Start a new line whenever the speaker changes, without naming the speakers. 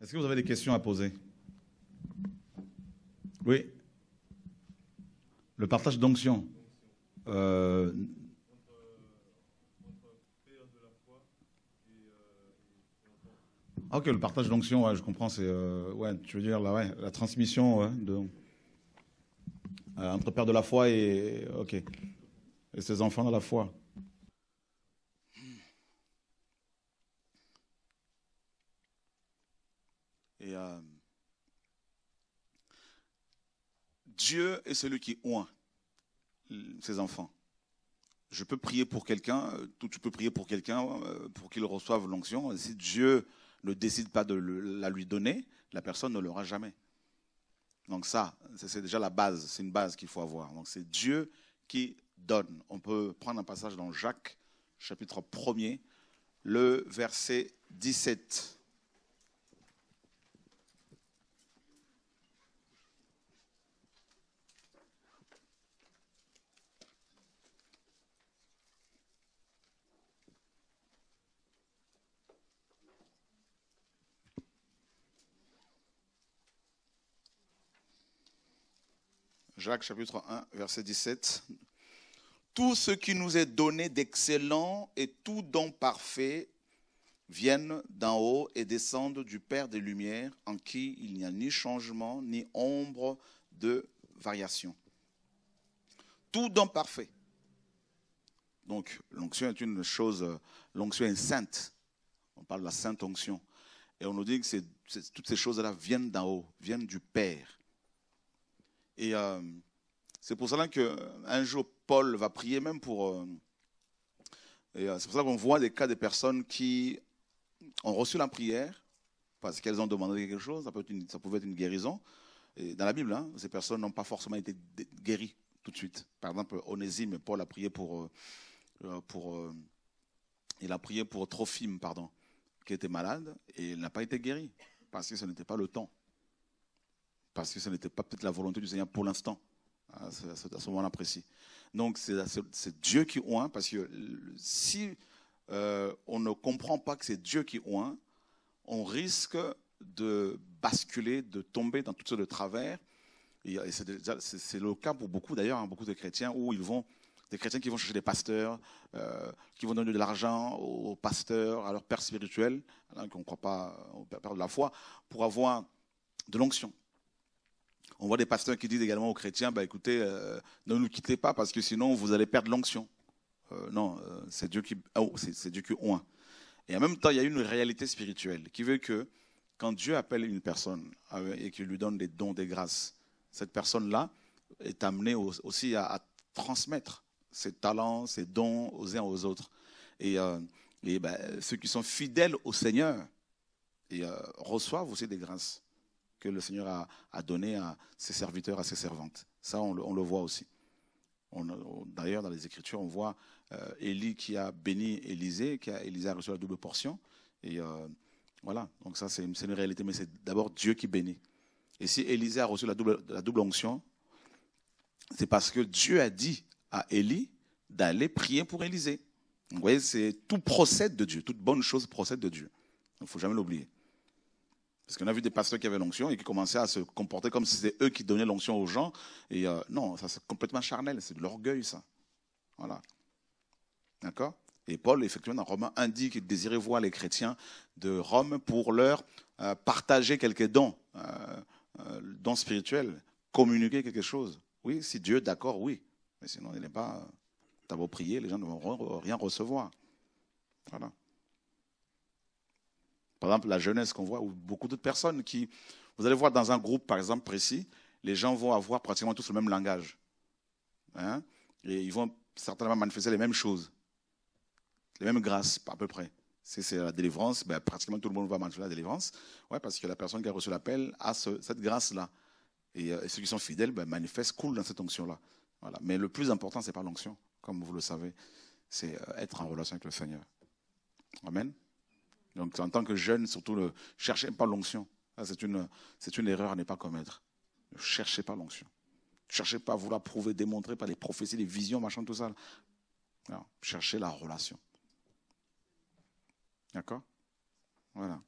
Est-ce que vous avez des questions à poser Oui. Le partage d'onction. Euh, ah, ok, le partage d'onction, je comprends. C'est, euh, ouais, tu veux dire la, transmission de. Euh, entre Père de la foi et, ok, et ses enfants de la foi. Et euh, Dieu est celui qui oint ses enfants. Je peux prier pour quelqu'un, euh, tu peux prier pour quelqu'un pour qu'il reçoive l'onction. Si Dieu ne décide pas de la lui donner, la personne ne l'aura jamais. Donc ça, c'est déjà la base, c'est une base qu'il faut avoir. Donc c'est Dieu qui donne. On peut prendre un passage dans Jacques, chapitre 1er, le verset 17. Jacques chapitre 1, verset 17. Tout ce qui nous est donné d'excellent et tout don parfait viennent d'en haut et descendent du Père des Lumières, en qui il n'y a ni changement ni ombre de variation. Tout don parfait. Donc l'onction est une chose, l'onction est sainte. On parle de la sainte onction. Et on nous dit que toutes ces choses-là viennent d'en haut, viennent du Père. Et euh, c'est pour cela qu'un jour, Paul va prier même pour... Euh, euh, c'est pour ça qu'on voit des cas de personnes qui ont reçu la prière parce qu'elles ont demandé quelque chose, ça, peut être ça pouvait être une guérison. dans la Bible, hein, ces personnes n'ont pas forcément été guéries tout de suite. Par exemple, Onésime, Paul a prié pour... pour il a prié pour Trophime, pardon, qui était malade, et il n'a pas été guéri, parce que ce n'était pas le temps parce que ce n'était pas peut-être la volonté du Seigneur pour l'instant, ah, à ce, moment-là précis. Donc c'est Dieu qui oint, parce que si euh, on ne comprend pas que c'est Dieu qui oint, on risque de basculer, de tomber dans toutes sortes de travers. c'est le cas pour beaucoup d'ailleurs, hein, beaucoup de chrétiens, où ils vont, des chrétiens qui vont chercher des pasteurs, euh, qui vont donner de l'argent aux pasteurs, à leur père spirituel, hein, qu'on ne croit pas au père de la foi, pour avoir de l'onction, on voit des pasteurs qui disent également aux chrétiens, bah, écoutez, euh, ne nous quittez pas parce que sinon vous allez perdre l'onction. Euh, non, euh, c'est Dieu qui, ah, oh, c'est, Dieu qui oint. Et en même temps, il y a une réalité spirituelle qui veut que quand Dieu appelle une personne et qu'il lui donne des dons, des grâces, cette personne-là est amenée aussi à, transmettre ses talents, ses dons aux uns aux autres. Et, bah, ceux qui sont fidèles au Seigneur et, reçoivent aussi des grâces que le Seigneur a, donné à ses serviteurs, à ses servantes. Ça, on le, voit aussi. D'ailleurs, dans les Écritures, on voit euh, Élie qui a béni Élisée, qui a, Élisée reçu la double portion. Et euh, voilà, donc ça, c'est une, réalité, mais c'est d'abord Dieu qui bénit. Et si Élisée a reçu la double, la double onction, c'est parce que Dieu a dit à Élie d'aller prier pour Élisée. Vous voyez, tout procède de Dieu, toute bonne chose procède de Dieu. Il ne faut jamais l'oublier. Parce qu'on a vu des pasteurs qui avaient l'onction et qui commençaient à se comporter comme si c'était eux qui donnaient l'onction aux gens. Et euh, non, ça c'est complètement charnel, c'est de l'orgueil ça. Voilà. D'accord Et Paul, effectivement, dans Romains 1, dit qu'il désirait voir les chrétiens de Rome pour leur euh, partager quelques dons, euh, dons spirituels, communiquer quelque chose. Oui, si Dieu, est d'accord, oui. Mais sinon, il n'est pas. T'as beau prier, les gens ne vont rien recevoir. Voilà. Par exemple, la jeunesse qu'on voit, ou beaucoup d'autres personnes qui, vous allez voir dans un groupe, par exemple, précis, les gens vont avoir pratiquement tous le même langage. Hein, et ils vont certainement manifester les mêmes choses, les mêmes grâces, à peu près. c'est la délivrance, ben, pratiquement tout le monde va manifester la délivrance, ouais, parce que la personne qui a reçu l'appel a cette grâce-là. Euh, et, ceux qui sont fidèles ben, manifestent, coulent dans cette onction-là. Voilà. Mais le plus important, ce n'est pas l'onction, comme vous le savez, c'est euh, être en relation avec le Seigneur. Amen. Donc en tant que jeune, surtout, ne cherchez pas l'onction. C'est une, c'est une erreur à ne pas commettre. Ne cherchez pas l'onction. Ne cherchez pas à vouloir prouver, démontrer par les prophéties, les visions, machin, tout ça. cherchez la relation. D'accord Voilà.